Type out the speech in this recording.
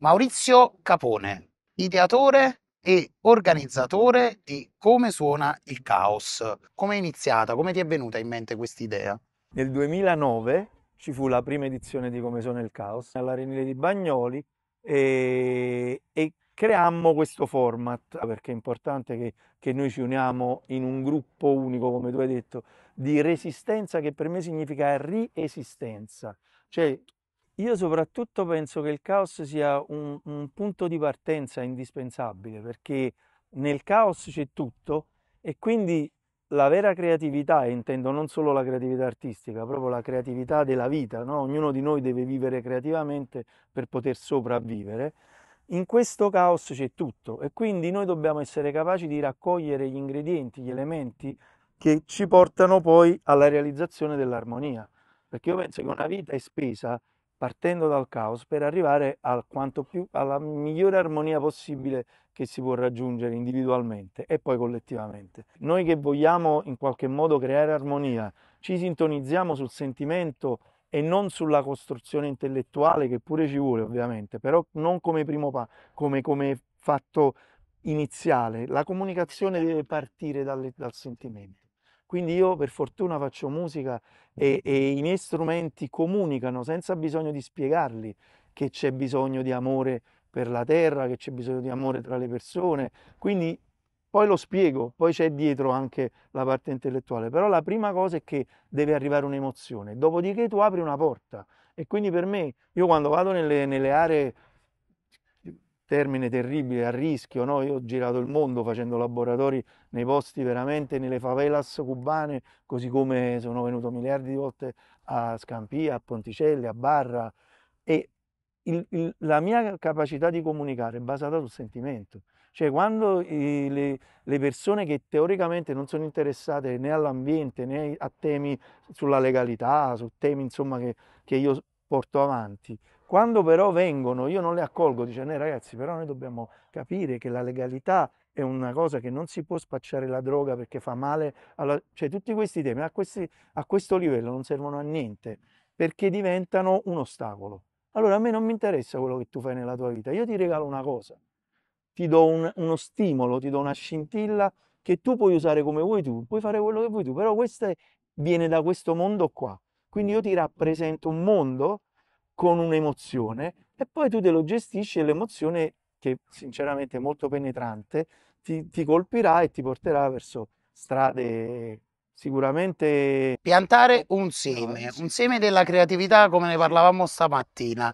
Maurizio Capone, ideatore e organizzatore di Come suona il caos. Come è iniziata? Come ti è venuta in mente questa idea? Nel 2009 ci fu la prima edizione di Come suona il caos all'Arenile di Bagnoli e, e creammo questo format perché è importante che, che, noi ci uniamo in un gruppo unico, come tu hai detto, di resistenza che per me significa riesistenza. Cioè io soprattutto penso che il caos sia un, un punto di partenza indispensabile perché nel caos c'è tutto e quindi la vera creatività, e intendo non solo la creatività artistica, proprio la creatività della vita, no? ognuno di noi deve vivere creativamente per poter sopravvivere, in questo caos c'è tutto e quindi noi dobbiamo essere capaci di raccogliere gli ingredienti, gli elementi che ci portano poi alla realizzazione dell'armonia, perché io penso che una vita è spesa partendo dal caos per arrivare più, alla migliore armonia possibile che si può raggiungere individualmente e poi collettivamente. Noi che vogliamo in qualche modo creare armonia, ci sintonizziamo sul sentimento e non sulla costruzione intellettuale che pure ci vuole ovviamente, però non come primo pa- come, come fatto iniziale, la comunicazione deve partire dalle, dal sentimento. Quindi io per fortuna faccio musica e, e i miei strumenti comunicano senza bisogno di spiegarli che c'è bisogno di amore per la terra, che c'è bisogno di amore tra le persone. Quindi poi lo spiego, poi c'è dietro anche la parte intellettuale, però la prima cosa è che deve arrivare un'emozione, dopodiché tu apri una porta e quindi per me, io quando vado nelle, nelle aree termine terribile, a rischio. No? Io ho girato il mondo facendo laboratori nei posti veramente, nelle favelas cubane, così come sono venuto miliardi di volte a Scampia, a Ponticelli, a Barra. E il, il, la mia capacità di comunicare è basata sul sentimento. Cioè quando i, le, le, persone che teoricamente non sono interessate né all'ambiente né a temi sulla legalità, su temi insomma, che, che io porto avanti, quando però vengono, io non le accolgo, dice, noi ragazzi, però noi dobbiamo capire che la legalità è una cosa che non si può spacciare la droga perché fa male, alla... cioè tutti questi temi a, questi, a questo livello non servono a niente perché diventano un ostacolo. Allora a me non mi interessa quello che tu fai nella tua vita, io ti regalo una cosa, ti do un, uno stimolo, ti do una scintilla che tu puoi usare come vuoi tu, puoi fare quello che vuoi tu, però questa viene da questo mondo qua. Quindi io ti rappresento un mondo con un'emozione e poi tu te lo gestisci e l'emozione, che sinceramente è molto penetrante, ti, ti colpirà e ti porterà verso strade sicuramente piantare un seme, un seme della creatività come ne parlavamo stamattina.